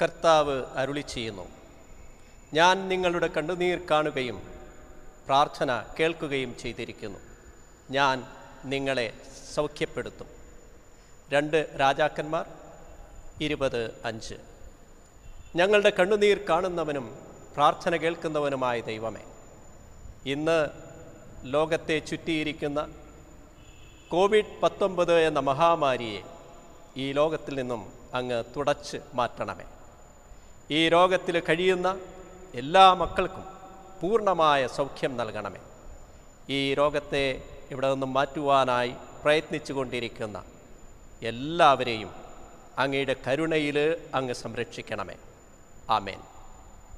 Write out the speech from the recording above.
കർത്താവ് അരുളി ചെയ്യുന്നു ഞാൻ നിങ്ങളുടെ കണ്ണുനീർ കാണുകയും പ്രാർത്ഥന കേൾക്കുകയും ചെയ്തിരിക്കുന്നു ഞാൻ നിങ്ങളെ സൗഖ്യപ്പെടുത്തും രണ്ട് രാജാക്കന്മാർ ഇരുപത് അഞ്ച് ഞങ്ങളുടെ കണ്ണുനീർ കാണുന്നവനും പ്രാർത്ഥന കേൾക്കുന്നവനുമായ ദൈവമേ ഇന്ന് ലോകത്തെ ചുറ്റിയിരിക്കുന്ന കോവിഡ് പത്തൊമ്പത് എന്ന മഹാമാരിയെ ഈ ലോകത്തിൽ നിന്നും അങ്ങ് തുടച്ച് മാറ്റണമേ ഈ രോഗത്തിൽ കഴിയുന്ന എല്ലാ മക്കൾക്കും പൂർണ്ണമായ സൗഖ്യം നൽകണമേ ഈ രോഗത്തെ ഇവിടെ നിന്നും മാറ്റുവാനായി പ്രയത്നിച്ചു കൊണ്ടിരിക്കുന്ന എല്ലാവരെയും അങ്ങയുടെ കരുണയിൽ അങ്ങ് സംരക്ഷിക്കണമേ ആമേൻ